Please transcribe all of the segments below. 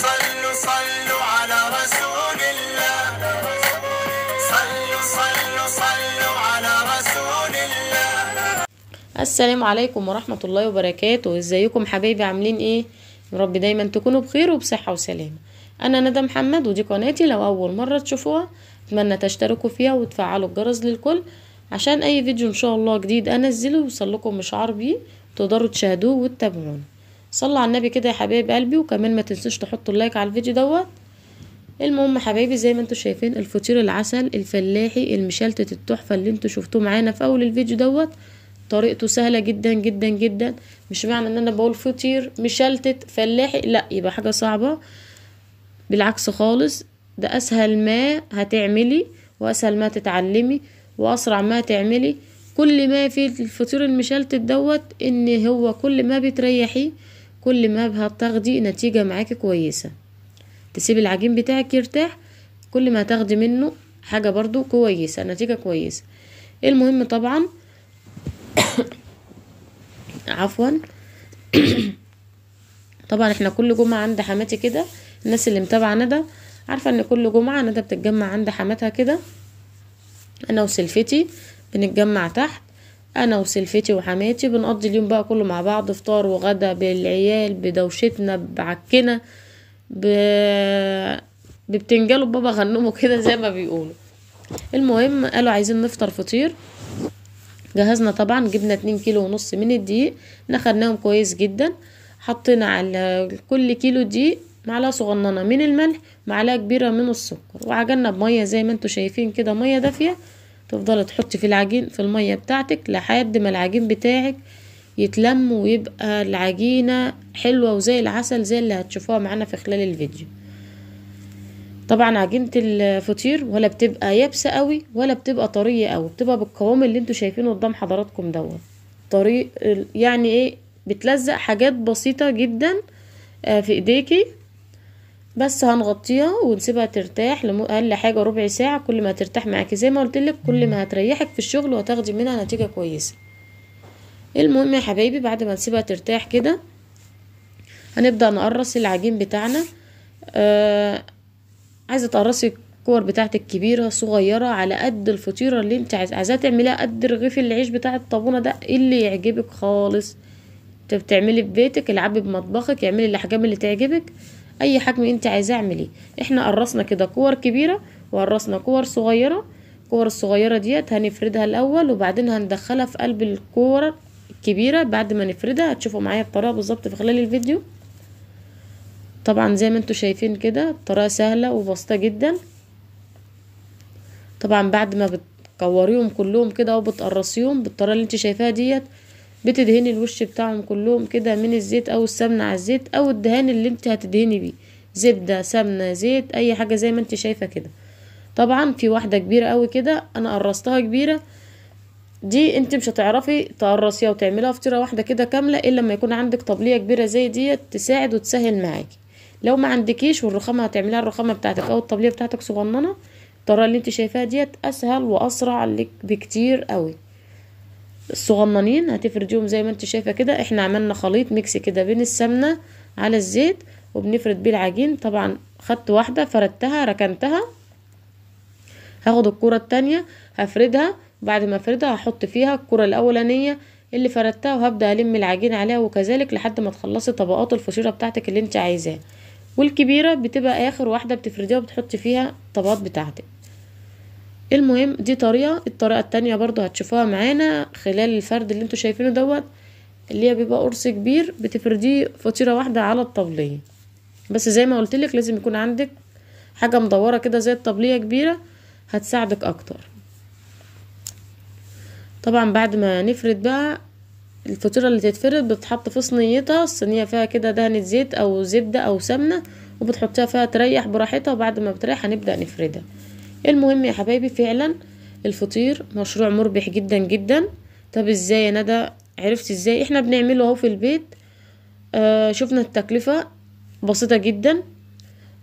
صلوا صلوا على رسول الله صلوا صلوا صلوا على رسول الله السلام عليكم ورحمة الله وبركاته ازيكم حبايبي عاملين ايه رب دايما تكونوا بخير وبصحة وسلامة انا ندى محمد ودي قناتي لو اول مرة تشوفوها اتمنى تشتركوا فيها وتفعلوا الجرس للكل عشان اي فيديو ان شاء الله جديد انزله يوصل لكم اشعار بيه تقدروا تشاهدوه وتتابعوني صلوا على النبي كده يا حبايب قلبي وكمان ما تنسوش تحطوا اللايك على الفيديو دوت المهم حبايبي زي ما انتم شايفين الفطير العسل الفلاحي المشلتت التحفه اللي انتم شفتوه معانا في اول الفيديو دوت طريقته سهله جدا جدا جدا مش معنى ان انا بقول فطير مشلتت فلاحي لا يبقى حاجه صعبه بالعكس خالص ده اسهل ما هتعملي واسهل ما تتعلمي واسرع ما تعملي كل ما في الفطير المشلتت دوت ان هو كل ما بتريحيه كل ما هتاخدي نتيجة معاكي كويسة تسيبي العجين بتاعك يرتاح كل ما هتاخدي منه حاجة برضو كويسة نتيجة كويسة المهم طبعا عفوا طبعا احنا كل جمعة عند حماتي كده الناس اللي متابعة ندى عارفة ان كل جمعة ندى بتتجمع عند حماتها كده انا وسلفتي بنتجمع تحت انا وسلفتي وحماتي بنقضي اليوم بقى كله مع بعض فطار وغدا بالعيال بدوشتنا بعكنا ب... ببتنجلوا بابا غنمه كده زي ما بيقولوا المهم قالوا عايزين نفطر فطير جهزنا طبعا جبنا اتنين كيلو ونص من الدقيق نخرناهم كويس جدا حطينا على كل كيلو دقيق معلقه صغننه من الملح معلقه كبيره من السكر وعجننا بميه زي ما انتوا شايفين كده ميه دافيه تفضلي تحطي في العجين في المية بتاعتك لحد ما العجين بتاعك يتلم ويبقى العجينة حلوة وزي العسل زي اللي هتشوفوها معانا في خلال الفيديو طبعا عجينة الفطير ولا بتبقى يابسة قوي ولا بتبقى طرية قوي بتبقى بالقوام اللي انتوا شايفينه قدام حضراتكم دوت طريق يعني ايه بتلزق حاجات بسيطة جدا آه، في ايديكي بس هنغطيها ونسيبها ترتاح اقل حاجه ربع ساعه كل ما ترتاح معاكي زي ما قلتلك كل ما هتريحك في الشغل وهتاخدي منها نتيجه كويسه المهم يا حبايبي بعد ما نسيبها ترتاح كده هنبدا نقرص العجين بتاعنا آه عايزه تقرصي الكور بتاعتك كبيره صغيره على قد الفطيره اللي انت عايزاها تعمليها قد رغيف العيش بتاع الطابونه ده اللي يعجبك خالص انت بتعملي في بيتك العبي بمطبخك اعملي الاحجام اللي تعجبك اي حجم انت عايزاه اعمليه احنا قرصنا كده كور كبيره وقرصنا كور صغيره الكور الصغيره ديت هنفردها الاول وبعدين هندخلها في قلب الكوره الكبيره بعد ما نفردها هتشوفوا معايا الطريقه بالظبط في خلال الفيديو طبعا زي ما انتم شايفين كده الطريقه سهله وبسيطه جدا طبعا بعد ما بتكوريهم كلهم كده وبتقرصيهم بالطريقه اللي انت شايفاها ديت بتدهني الوش بتاعهم كلهم كده من الزيت او السمنه على الزيت او الدهان اللي انت هتدهني بيه زبده سمنه زيت اي حاجه زي ما انت شايفه كده طبعا في واحده كبيره قوي كده انا قرصتها كبيره دي انت مش هتعرفي تقرصيها وتعمليها فطيره واحده كده كامله الا لما يكون عندك طبليه كبيره زي ديت تساعد وتسهل معاكي لو ما عندكيش والرخامه هتعمليها الرخامه بتاعتك او الطبليه بتاعتك صغننه الطريقه اللي انت شايفاها ديت اسهل واسرع لك بكتير قوي الصغننين هتفرديهم زي ما انت شايفه كده احنا عملنا خليط ميكس كده بين السمنه على الزيت وبنفرد بيه العجين طبعا خدت واحده فردتها ركنتها هاخد الكره التانية هفردها بعد ما افردها هحط فيها الكره الاولانيه اللي فردتها وهبدا الم العجين عليها وكذلك لحد ما تخلصي طبقات الفشيره بتاعتك اللي انت عايزاه والكبيره بتبقى اخر واحده بتفرديها وبتحطي فيها الطبقات بتاعتك المهم دي طريقة الطريقة التانية برضو هتشوفوها معانا خلال الفرد اللي انتوا شايفينه دوت اللي هي بيبقى قرص كبير بتفرديه فطيرة واحدة على الطبلية بس زي ما قلتلك لازم يكون عندك حاجة مدورة كده زي الطبلية كبيرة هتساعدك اكتر طبعا بعد ما نفرد بقى الفطيرة اللي تتفرد بتتحط في صنيتها الصينية فيها كده دهنة زيت او زبدة او سمنة وبتحطيها فيها تريح براحتها وبعد ما بتريح هنبدأ نفردها المهم يا حبايبي فعلا الفطير مشروع مربح جدا جدا طب ازاي يا ندى عرفت ازاي احنا بنعمله اهو في البيت آه شفنا التكلفة بسيطة جدا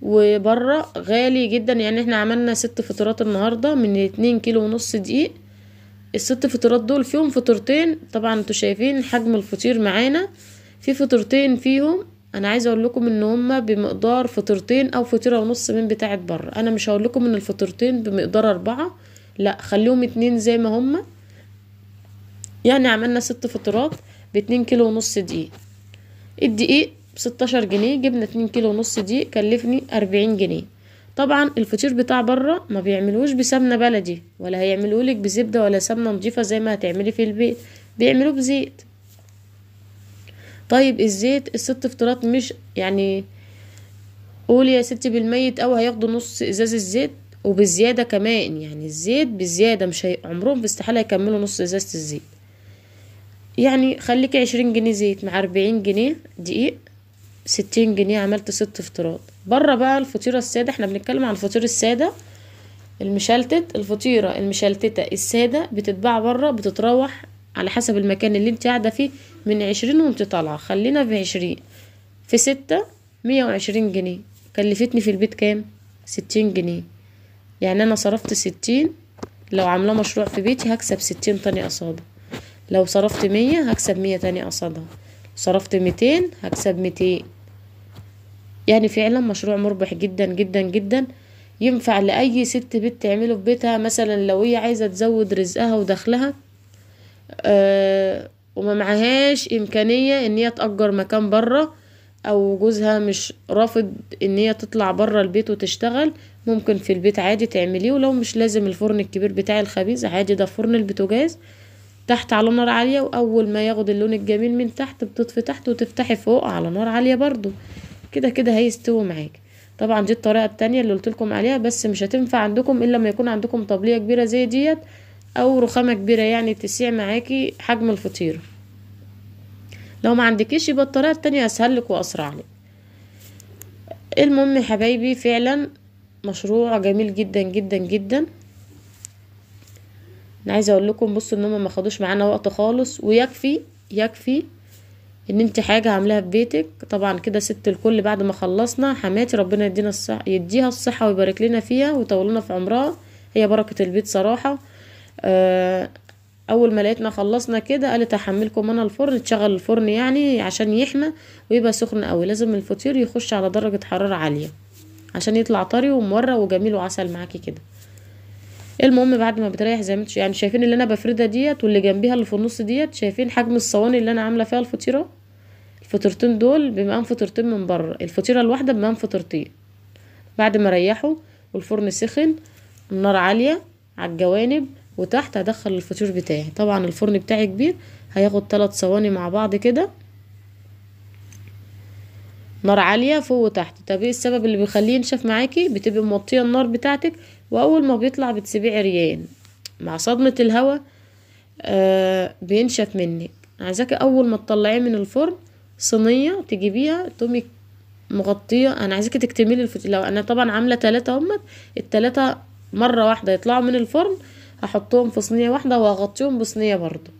وبره غالي جدا يعني احنا عملنا ست فطيرات النهاردة من اتنين كيلو ونص دقيق الست فطيرات دول فيهم فطرتين طبعا انتوا شايفين حجم الفطير معانا في فطرتين فيهم انا عايزه اقول لكم ان هما بمقدار فطيرتين او فطيره ونص من بتاعه بره انا مش هقول لكم ان الفطيرتين بمقدار اربعة لا خليهم اتنين زي ما هما يعني عملنا ست فطيرات باتنين كيلو ونص دقيق الدقيق بستاشر جنيه جبنا اتنين كيلو ونص دقيق كلفني اربعين جنيه طبعا الفطير بتاع بره ما بيعملوش بسمنه بلدي ولا هيعملولك بزبده ولا سمنه نضيفه زي ما هتعملي في البيت بيعملوه بزيت طيب الزيت الست فطرات مش يعني قول يا ستي بالميت أو هياخدوا نص ازاز الزيت وبالزياده كمان يعني الزيت بالزياده مش هي... عمرهم في استحاله يكملوا نص ازازه الزيت يعني خليكي عشرين جنيه زيت مع أربعين جنيه دقيق ستين جنيه عملت ست فطيرات بره بقى الفطيره الساده احنا بنتكلم عن الفطير الساده المشلتت الفطيره المشلتته الساده بتتباع بره بتتروح على حسب المكان اللي انت قاعده فيه من عشرين وانت طالعة خلينا في عشرين في ستة مية وعشرين جنيه كلفتني في البيت كام ستين جنيه يعني أنا صرفت ستين لو عاملة مشروع في بيتي هكسب ستين تاني قصادها لو صرفت مية هكسب مية تاني قصادها صرفت ميتين هكسب ميتين يعني فعلا مشروع مربح جدا جدا جدا ينفع لأي ست بيت تعمله في بيتها مثلا لو هي عايزة تزود رزقها ودخلها أه وما معهاش امكانية ان هي تأجر مكان برة او جوزها مش رافض ان هي تطلع برة البيت وتشتغل ممكن في البيت عادي تعمليه ولو مش لازم الفرن الكبير بتاعي الخبيز عادي ده فرن البوتاجاز تحت على نار عالية واول ما ياخد اللون الجميل من تحت بتطفي تحت وتفتحي فوق على نار عالية برضو كده كده هيستوي معاكي طبعا دي الطريقة التانية اللي قلتلكم عليها بس مش هتنفع عندكم الا لما يكون عندكم طبلية كبيرة زي ديت او رخامة كبيرة يعني تسيع معاكي حجم الفطيرة لو ما عندكيش يبقى الطريقه التانية اسهل لك واسرع لك المهم يا حبايبي فعلا مشروع جميل جدا جدا جدا انا عايزه اقول لكم بصوا ان هم ما خدوش معانا وقت خالص ويكفي يكفي ان انت حاجه عاملاها في بيتك طبعا كده ست الكل بعد ما خلصنا حماتي ربنا يدينا الصحه يديها الصحه ويبارك لنا فيها ويطول لنا في عمرها هي بركه البيت صراحه آه اول ما لقيتنا خلصنا كده قالت هحملكم انا الفرن تشغل الفرن يعني عشان يحمى ويبقى سخن قوي لازم الفطير يخش على درجه حراره عاليه عشان يطلع طري ومورق وجميل وعسل معاكي كده المهم بعد ما بتريح زي ما انتوا يعني شايفين اللي انا بفردها ديت واللي جنبيها اللي في النص ديت شايفين حجم الصواني اللي انا عامله فيها الفطيره الفطيرتين دول بمقام فطيرتين من بره الفطيره الواحده بمقام فطيرتين بعد ما ريحوا والفرن سخن النار عاليه على الجوانب وتحت هدخل الفطير بتاعي طبعا الفرن بتاعي كبير هياخد ثلاث صواني مع بعض كده نار عاليه فوق وتحت طب ايه السبب اللي بيخليه ينشف معاكي بتبقي موطيه النار بتاعتك واول ما بيطلع بتسيبيه عريان مع صدمه الهواء آه بينشف منك عايزاكي اول ما تطلعيه من الفرن صينيه تجيبيها تقومي مغطيه انا عايزاكي تكتملي الفطير لو انا طبعا عامله تلاتة هما التلاتة مره واحده يطلعوا من الفرن احطهم في صينيه واحده وهغطيهم بصينيه برضو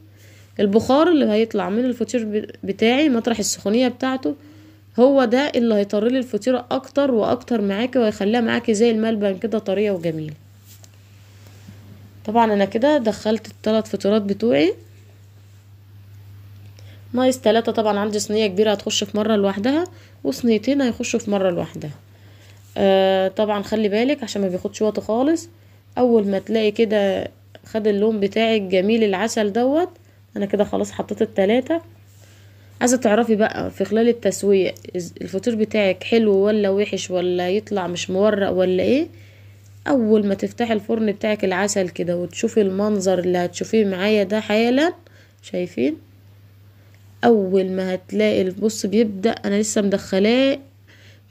البخار اللي هيطلع من الفطير بتاعي مطرح السخونيه بتاعته هو ده اللي هيطر لي الفطيره اكتر واكتر معاكي وهيخليها معاكي زي الملبن كده طريه وجميله طبعا انا كده دخلت التلات فطيرات بتوعي نايس تلاتة طبعا عندي صينية كبيرة هتخش في مرة لوحدها وصينيتين هيخشوا في مرة لوحدها آه طبعا خلي بالك عشان ما بياخدش وقت خالص اول ما تلاقي كده خد اللون بتاعي الجميل العسل دوت انا كده خلاص حطيت التلاتة عايزه تعرفي بقى في خلال التسويه الفطور بتاعك حلو ولا وحش ولا يطلع مش مورق ولا ايه اول ما تفتحي الفرن بتاعك العسل كده وتشوفي المنظر اللي هتشوفيه معايا ده حالا شايفين اول ما هتلاقي البص بيبدا انا لسه مدخلاه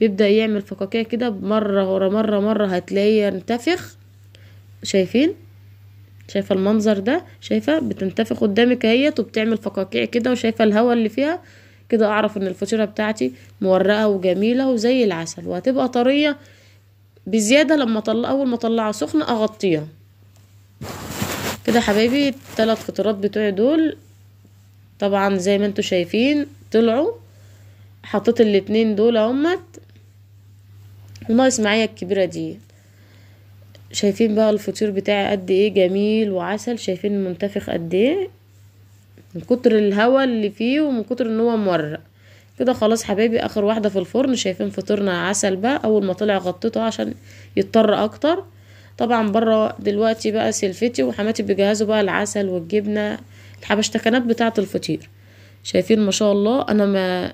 بيبدا يعمل فقاقيع كده مره ورا مره مره هتلاقيه ينتفخ شايفين شايفه المنظر ده شايفه بتنتفخ قدامك اهيت وبتعمل فقاقيع كده وشايفه الهواء اللي فيها كده اعرف ان الفطيره بتاعتي مورقه وجميله وزي العسل وهتبقى طريه بزياده لما اطلع اول ما اطلعها سخنه اغطيها كده حبايبي الثلاث فطيرات بتوعي دول طبعا زي ما انتوا شايفين طلعوا حطيت الاتنين دول اهمت وناقص معايا الكبيره دي شايفين بقى الفطير بتاعي قد ايه جميل وعسل شايفين منتفخ قد ايه من كتر الهوا اللي فيه ومن كتر ان هو مورق كده خلاص حبايبي اخر واحده في الفرن شايفين فطيرنا عسل بقى اول ما طلع غطيته عشان يضطر اكتر طبعا بره دلوقتي بقى سلفتي وحماتي بيجهزوا بقى العسل والجبنه الحبشتكنات بتاعه الفطير شايفين ما شاء الله انا ما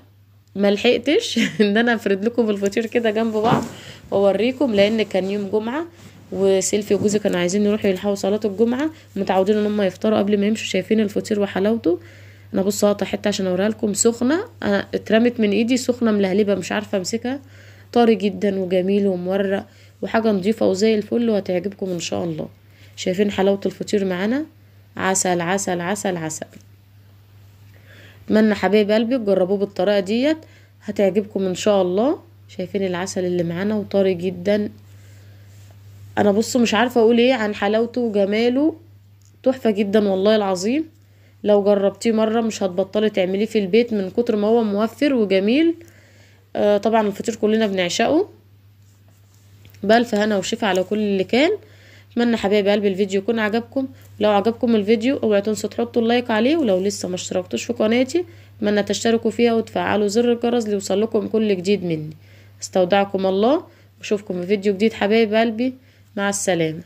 ما لحقتش ان انا افرد لكم الفطير كده جنب بعض واوريكم لان كان يوم جمعه وسيلفي وجوزي كانوا عايزين يروحوا يلحقوا صلاه الجمعه متعودين ان هم يفطروا قبل ما يمشوا شايفين الفطير وحلاوته انا بص هقطع حته عشان اوريها لكم سخنه انا اترمت من ايدي سخنه ملهلبه مش عارفه امسكها طري جدا وجميل ومورق وحاجه نظيفه وزي الفل وهتعجبكم ان شاء الله شايفين حلاوه الفطير معانا عسل عسل عسل عسل اتمنى حبايب قلبي تجربوه بالطريقه ديت هتعجبكم ان شاء الله شايفين العسل اللي معانا وطري جدا انا بص مش عارفه اقول ايه عن حلاوته وجماله تحفه جدا والله العظيم لو جربتيه مره مش هتبطلي تعمليه في البيت من كتر ما هو موفر وجميل آه طبعا الفطير كلنا بنعشقه بالف هنا وشفا على كل اللي كان اتمنى حبايب قلبي الفيديو يكون عجبكم لو عجبكم الفيديو اوعوا تنسوا تحطوا اللايك عليه ولو لسه ما اشتركتوش في قناتي اتمنى تشتركوا فيها وتفعلوا زر الجرس ليوصلكم كل جديد مني استودعكم الله واشوفكم في فيديو جديد حبايب قلبي مع السلامة